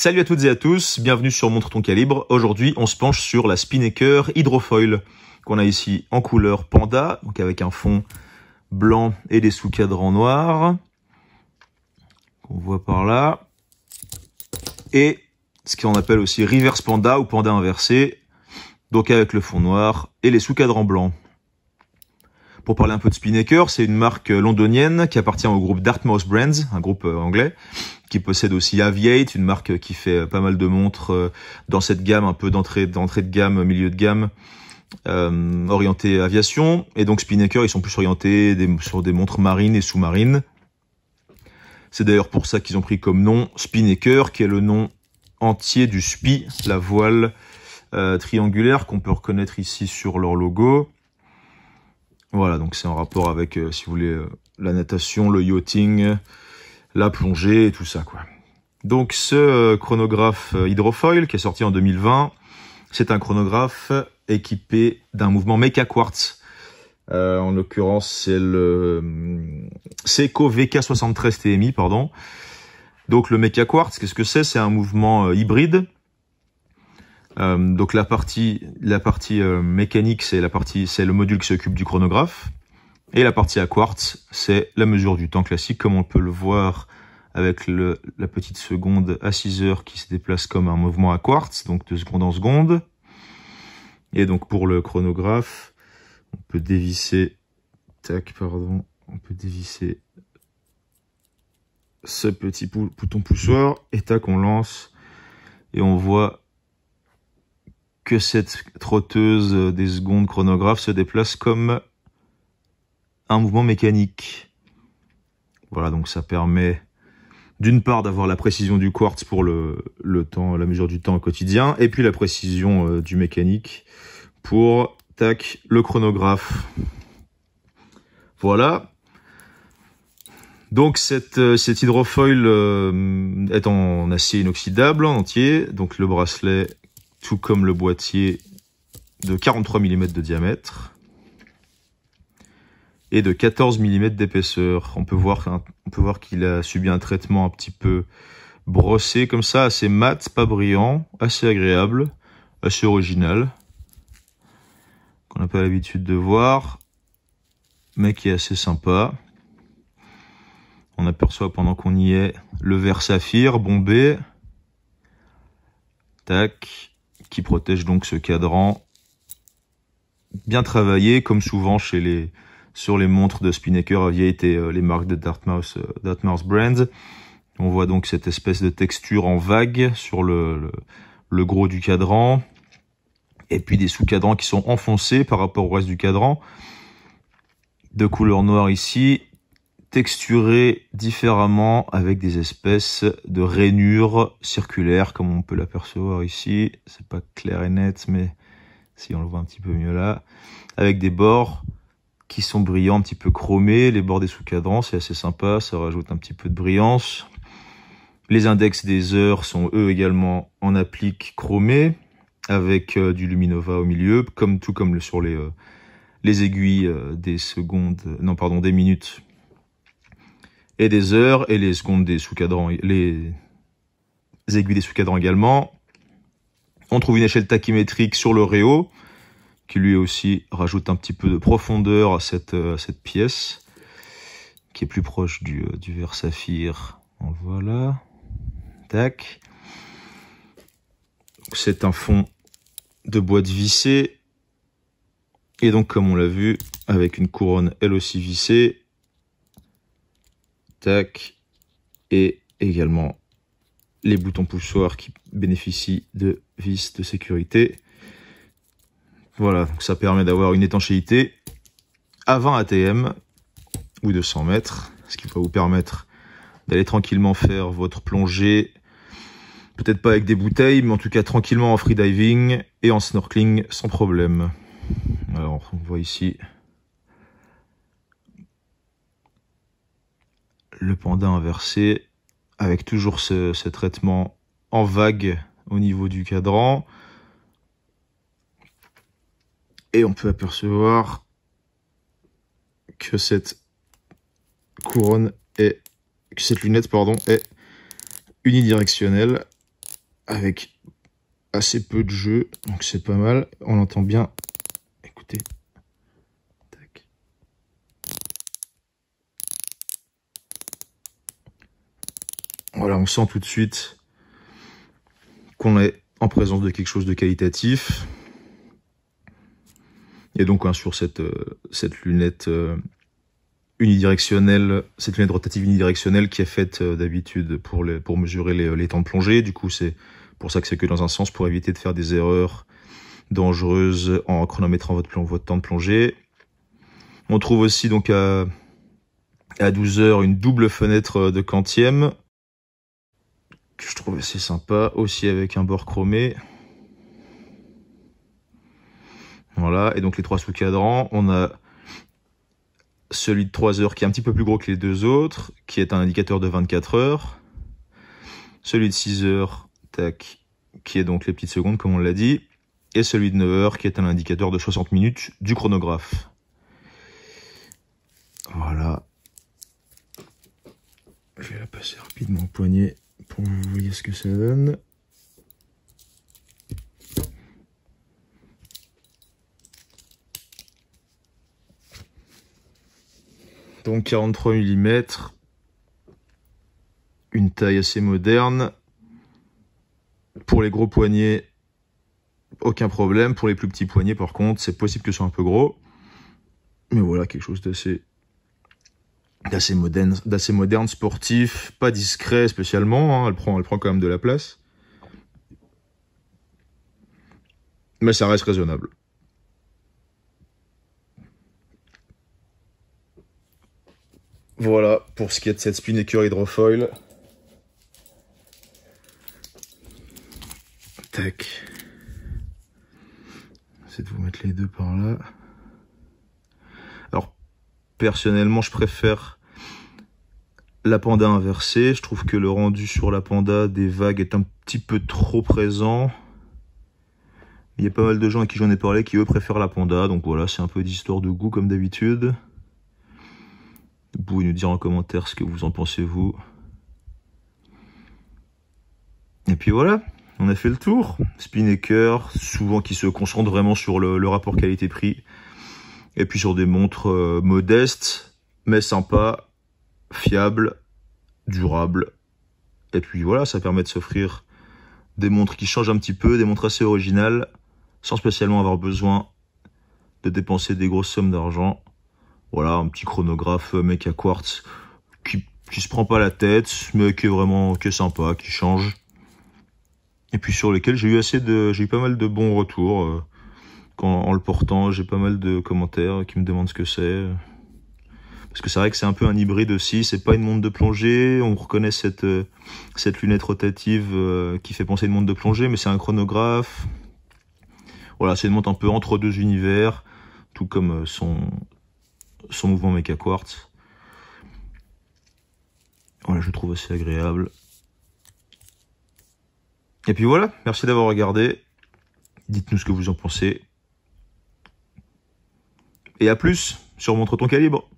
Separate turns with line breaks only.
Salut à toutes et à tous, bienvenue sur Montre ton calibre. Aujourd'hui, on se penche sur la Spinnaker Hydrofoil qu'on a ici en couleur panda, donc avec un fond blanc et des sous-cadrans noirs on voit par là. Et ce qu'on appelle aussi reverse panda ou panda inversé, donc avec le fond noir et les sous-cadrans blancs. Pour parler un peu de Spinnaker, c'est une marque londonienne qui appartient au groupe Dartmouth Brands, un groupe euh, anglais, qui possède aussi Aviate, une marque qui fait euh, pas mal de montres euh, dans cette gamme, un peu d'entrée d'entrée de gamme, milieu de gamme, euh, orientée aviation. Et donc Spinnaker, ils sont plus orientés sur des montres marines et sous-marines. C'est d'ailleurs pour ça qu'ils ont pris comme nom Spinnaker, qui est le nom entier du SPI, la voile euh, triangulaire qu'on peut reconnaître ici sur leur logo. Voilà, donc c'est en rapport avec, si vous voulez, la natation, le yachting, la plongée et tout ça, quoi. Donc ce euh, chronographe euh, hydrofoil qui est sorti en 2020, c'est un chronographe équipé d'un mouvement méca Quartz. Euh, en l'occurrence, c'est le Seiko VK73 TMI, pardon. Donc le méca Quartz, qu'est-ce que c'est C'est un mouvement hybride. donc la partie, la partie mécanique, c'est la partie, c'est le module qui s'occupe du chronographe. Et la partie à quartz, c'est la mesure du temps classique, comme on peut le voir avec le, la petite seconde à 6 heures qui se déplace comme un mouvement à quartz, donc de seconde en seconde. Et donc pour le chronographe, on peut dévisser, tac, pardon, on peut dévisser ce petit bouton poussoir, et tac, on lance, et on voit que cette trotteuse des secondes chronographe se déplace comme un mouvement mécanique. Voilà, donc ça permet d'une part d'avoir la précision du quartz pour le, temps, la mesure du temps au quotidien, et puis la précision euh, du mécanique pour tac le chronographe. Voilà. Donc cette, euh, cette hydrofoil euh, est en acier inoxydable en entier, donc le bracelet tout comme le boîtier de 43 mm de diamètre et de 14 mm d'épaisseur. On peut voir, qu'il a subi un traitement un petit peu brossé comme ça, assez mat, pas brillant, assez agréable, assez original, qu'on n'a pas l'habitude de voir, mais qui est assez sympa. On aperçoit pendant qu'on y est le verre saphir bombé, tac, qui protège donc ce cadran bien travaillé comme souvent chez les sur les montres de Spinnaker à et euh, les marques de Dartmouth, euh, Dartmouth Brands. On voit donc cette espèce de texture en vague sur le, gros du cadran. Et puis des sous-cadrans qui sont enfoncés par rapport au reste du cadran. De couleur noire ici, texturé différemment avec des espèces de rainures circulaires comme on peut l'apercevoir ici. C'est pas clair et net, mais si on le voit un petit peu mieux là. Avec des bords qui sont brillants, un petit peu chromés. Les bords des sous-cadrans, c'est assez sympa, ça rajoute un petit peu de brillance. Les index des heures sont eux également en applique chromé, avec euh, du luminova au milieu, comme tout comme sur les, euh, les aiguilles euh, des secondes, non pardon, des minutes et des heures, et les secondes des sous-cadrans, les aiguilles des sous-cadrans également. On trouve une échelle tachymétrique sur le réo, qui lui aussi rajoute un petit peu de profondeur à cette, euh, cette pièce, qui est plus proche du, euh, du vert saphir. Voilà. Tac. C'est un fond de boîte vissée. Et donc, comme on l'a vu, avec une couronne elle aussi vissée. Tac. Et également les boutons poussoirs qui bénéficient de vis de sécurité. Voilà, ça permet d'avoir une étanchéité à 20 ATM ou 200 mètres, ce qui va vous permettre d'aller tranquillement faire votre plongée, peut-être pas avec des bouteilles, mais en tout cas tranquillement en freediving et en snorkeling sans problème. Alors, on voit ici le panda inversé avec toujours ce traitement en vague au niveau du cadran. Et on peut apercevoir que cette couronne est, que cette lunette, pardon, est unidirectionnelle avec assez peu de jeu, donc c'est pas mal. On entend bien. Écoutez. Voilà, on sent tout de suite qu'on est en présence de quelque chose de qualitatif. Et donc hein, sur cette, euh, lunette euh, unidirectionnelle, cette lunette rotative unidirectionnelle qui est faite euh, d'habitude pour, pour mesurer les, temps de plongée. Du coup, c'est pour ça que c'est que dans un sens pour éviter de faire des erreurs dangereuses en chronométrant votre, votre temps de plongée. On trouve aussi donc à, à 12 h une double fenêtre de quantième que je trouve assez sympa, aussi avec un bord chromé. Et donc les trois sous-cadrans, on a celui de 3 heures qui est un petit peu plus gros que les deux autres, qui est un indicateur de 24 heures. Celui de 6 heures, tac, qui est donc les petites secondes, comme on l'a dit. Et celui de 9 heures, qui est un indicateur de 60 minutes du chronographe. Voilà. Je vais la passer rapidement au poignet pour que vous voyez ce que ça donne. 43 mm, une taille assez moderne. Pour les gros poignets, aucun problème. Pour les plus petits poignets, par contre, c'est possible que ce soit un peu gros. Mais voilà, quelque chose d'assez d'assez moderne, moderne, sportif, pas discret spécialement. Hein. Elle prend, elle prend quand même de la place, mais ça reste raisonnable. Voilà pour ce qui est de cette spin hydrofoil. Tac. C'est de vous mettre les deux par là. Alors, personnellement, je préfère la panda inversée. Je trouve que le rendu sur la panda des vagues est un petit peu trop présent. Il y a pas mal de gens à qui j'en ai parlé qui eux préfèrent la panda. Donc voilà, c'est un peu d'histoire de goût comme d'habitude. Vous pouvez nous dire en commentaire ce que vous en pensez vous. Et puis voilà, on a fait le tour. Spinnaker, souvent qui se concentre vraiment sur le, rapport qualité-prix. Et puis sur des montres euh, modestes, mais sympas, fiables, durables. Et puis voilà, ça permet de s'offrir des montres qui changent un petit peu, des montres assez originales, sans spécialement avoir besoin de dépenser des grosses sommes d'argent. Voilà, un petit chronographe euh, mec à quartz qui, qui se prend pas la tête, mais qui est vraiment qui est sympa, qui change. Et puis sur lequel j'ai eu assez de, j'ai eu pas mal de bons retours. Euh, quand, en le portant, j'ai pas mal de commentaires qui me demandent ce que c'est. Parce que c'est vrai que c'est un peu un hybride aussi, c'est pas une montre de plongée, on reconnaît cette, euh, cette lunette rotative qui fait penser à une montre de plongée, mais c'est un chronographe. Voilà, c'est une montre un peu entre deux univers, tout comme son, son mouvement méca quartz. Voilà, je le trouve assez agréable. Et puis voilà, merci d'avoir regardé. Dites-nous ce que vous en pensez. Et à plus sur Montre ton calibre.